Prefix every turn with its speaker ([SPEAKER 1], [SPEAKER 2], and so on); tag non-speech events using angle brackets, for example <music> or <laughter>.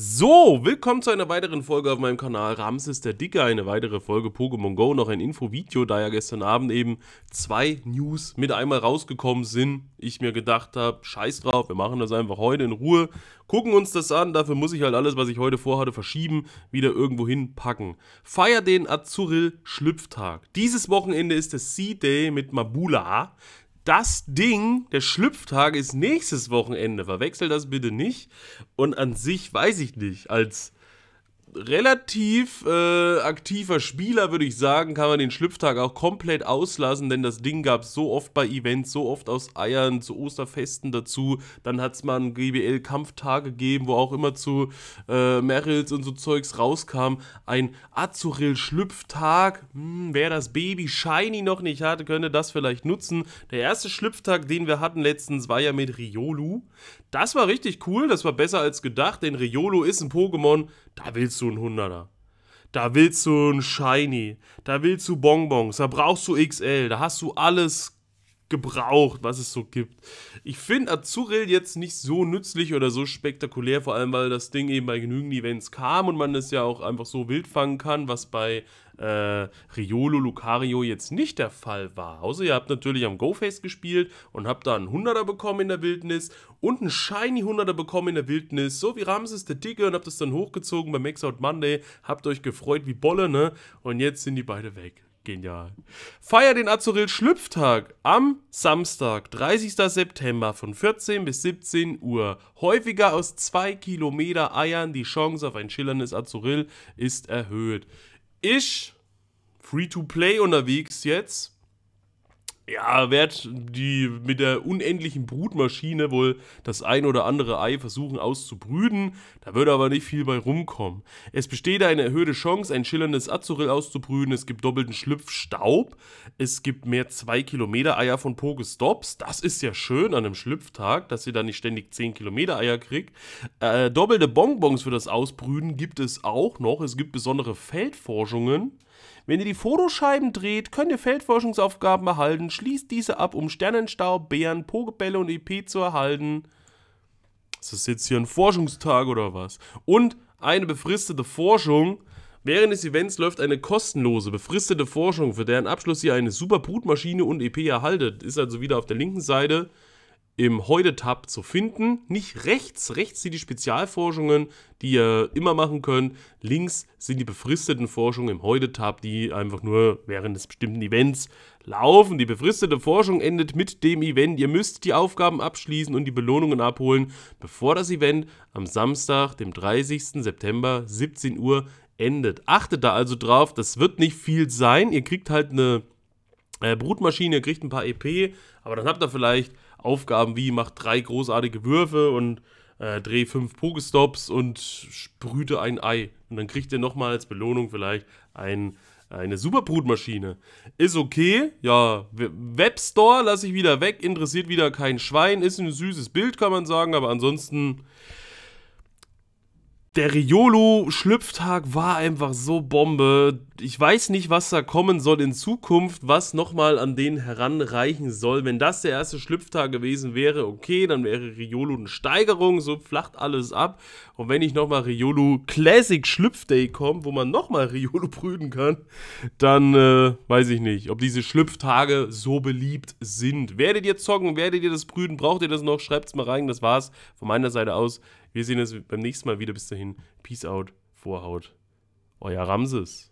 [SPEAKER 1] So, willkommen zu einer weiteren Folge auf meinem Kanal Ramses der Dicke, eine weitere Folge Pokémon Go, noch ein Infovideo, da ja gestern Abend eben zwei News mit einmal rausgekommen sind. Ich mir gedacht habe, scheiß drauf, wir machen das einfach heute in Ruhe, gucken uns das an, dafür muss ich halt alles, was ich heute vorhatte, verschieben, wieder irgendwo hinpacken. Feier den Azuril Schlüpftag. Dieses Wochenende ist der Sea Day mit Mabula das Ding, der Schlüpftag ist nächstes Wochenende. Verwechsel das bitte nicht. Und an sich weiß ich nicht, als relativ äh, aktiver Spieler, würde ich sagen, kann man den Schlüpftag auch komplett auslassen, denn das Ding gab es so oft bei Events, so oft aus Eiern, zu Osterfesten dazu. Dann hat es mal einen GBL-Kampftag gegeben, wo auch immer zu äh, Merrills und so Zeugs rauskam. Ein Azuril-Schlüpftag, hm, wer das Baby Shiny noch nicht hatte, könnte das vielleicht nutzen. Der erste Schlüpftag, den wir hatten letztens, war ja mit Riolu. Das war richtig cool, das war besser als gedacht, denn Riolu ist ein Pokémon, da willst willst du einen Hunderter. Da willst du ein Shiny. Da willst du Bonbons. Da brauchst du XL. Da hast du alles gebraucht, was es so gibt. Ich finde Azuril jetzt nicht so nützlich oder so spektakulär, vor allem weil das Ding eben bei genügend Events kam und man es ja auch einfach so wild fangen kann, was bei äh, Riolo Lucario jetzt nicht der Fall war. Außer also ihr habt natürlich am GoFace gespielt und habt da einen 100er bekommen in der Wildnis und einen Shiny 100er bekommen in der Wildnis, so wie Ramses der Dicke und habt das dann hochgezogen bei Max Out Monday, habt euch gefreut wie Bolle, ne? Und jetzt sind die beide weg. Genial. Feier den Azurill Schlüpftag am Samstag, 30. September von 14 bis 17 Uhr. Häufiger aus 2 Kilometer Eiern die Chance auf ein schillerndes Azurill ist erhöht. Ich, free to play unterwegs jetzt, ja, wird die mit der unendlichen Brutmaschine wohl das ein oder andere Ei versuchen auszubrüden, da würde aber nicht viel bei rumkommen. Es besteht eine erhöhte Chance, ein schillerndes Azurill auszubrüden, es gibt doppelten Schlüpfstaub, es gibt mehr 2 Kilometer Eier von Pokestops, das ist ja schön an einem Schlüpftag, dass ihr da nicht ständig 10 Kilometer Eier kriegt. Äh, doppelte Bonbons für das Ausbrüden gibt es auch noch, es gibt besondere Feldforschungen wenn ihr die Fotoscheiben dreht, könnt ihr Feldforschungsaufgaben erhalten. Schließt diese ab, um Sternenstaub, Bären, Pokebälle und EP zu erhalten. Ist das jetzt hier ein Forschungstag oder was? Und eine befristete Forschung. Während des Events läuft eine kostenlose, befristete Forschung, für deren Abschluss ihr eine super Brutmaschine und EP erhaltet. Ist also wieder auf der linken Seite im Heute-Tab zu finden. Nicht rechts, rechts sind die Spezialforschungen, die ihr immer machen könnt. Links sind die befristeten Forschungen im Heute-Tab, die einfach nur während des bestimmten Events laufen. Die befristete Forschung endet mit dem Event. Ihr müsst die Aufgaben abschließen und die Belohnungen abholen, bevor das Event am Samstag, dem 30. September, 17 Uhr endet. Achtet da also drauf, das wird nicht viel sein. Ihr kriegt halt eine äh, Brutmaschine, ihr kriegt ein paar EP, aber dann habt ihr vielleicht Aufgaben wie mach drei großartige Würfe und äh, dreh fünf Pokestops und sprühte ein Ei. Und dann kriegt ihr nochmal als Belohnung vielleicht ein, eine Superbrutmaschine. Ist okay, ja, Webstore lasse ich wieder weg, interessiert wieder kein Schwein, ist ein süßes Bild, kann man sagen, aber ansonsten der Riolo-Schlüpftag war einfach so Bombe. Ich weiß nicht, was da kommen soll in Zukunft, was nochmal an den heranreichen soll. Wenn das der erste Schlüpftag gewesen wäre, okay, dann wäre Riolo eine Steigerung, so flacht alles ab. Und wenn ich nochmal Riolo Classic Schlüpfday komme, wo man nochmal <laughs> Riolo brüten kann, dann äh, weiß ich nicht, ob diese Schlüpftage so beliebt sind. Werdet ihr zocken, werdet ihr das brüten, braucht ihr das noch, schreibt es mal rein. Das war's von meiner Seite aus. Wir sehen uns beim nächsten Mal wieder. Bis dahin. Peace out. Vorhaut. Euer Ramses.